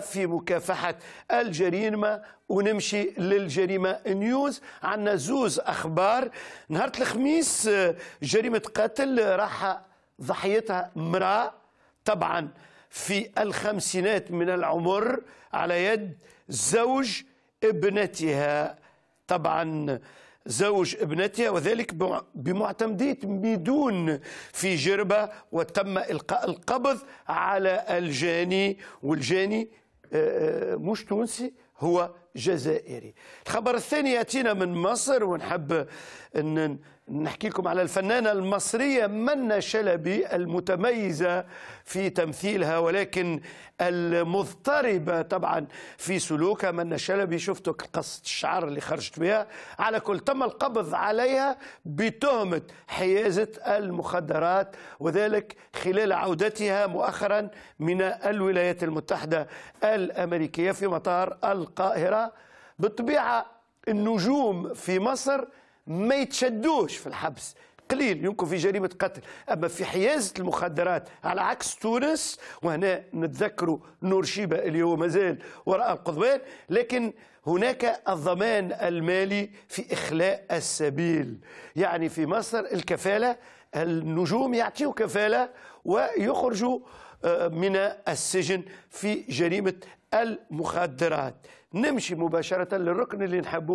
في مكافحة الجريمة ونمشي للجريمة نيوز عندنا زوز أخبار نهار الخميس آه، جريمة قتل راح ضحيتها امرأة طبعا في الخمسينات من العمر على يد زوج ابنتها طبعا زوج ابنتها وذلك بمعتمدية بدون في جربة وتم إلقاء القبض على الجاني والجاني آه، آه، مش تونسي هو جزائري الخبر الثاني يأتينا من مصر ونحب أن نحكي لكم على الفنانة المصرية منى شلبي المتميزة في تمثيلها ولكن المضطربة طبعا في سلوكها منى شلبي شفتوا قصة الشعر اللي خرجت بها على كل تم القبض عليها بتهمة حيازة المخدرات وذلك خلال عودتها مؤخرا من الولايات المتحدة الأمريكية في مطار القاهرة بالطبيعة النجوم في مصر ما يتشدوش في الحبس قليل يمكن في جريمة قتل أما في حيازة المخدرات على عكس تونس وهنا نتذكر نور شيبة اللي هو مازال وراء القضبان لكن هناك الضمان المالي في إخلاء السبيل يعني في مصر الكفالة النجوم يعطيو كفالة ويخرجوا من السجن في جريمة المخدرات نمشي مباشرة للركن اللي نحبه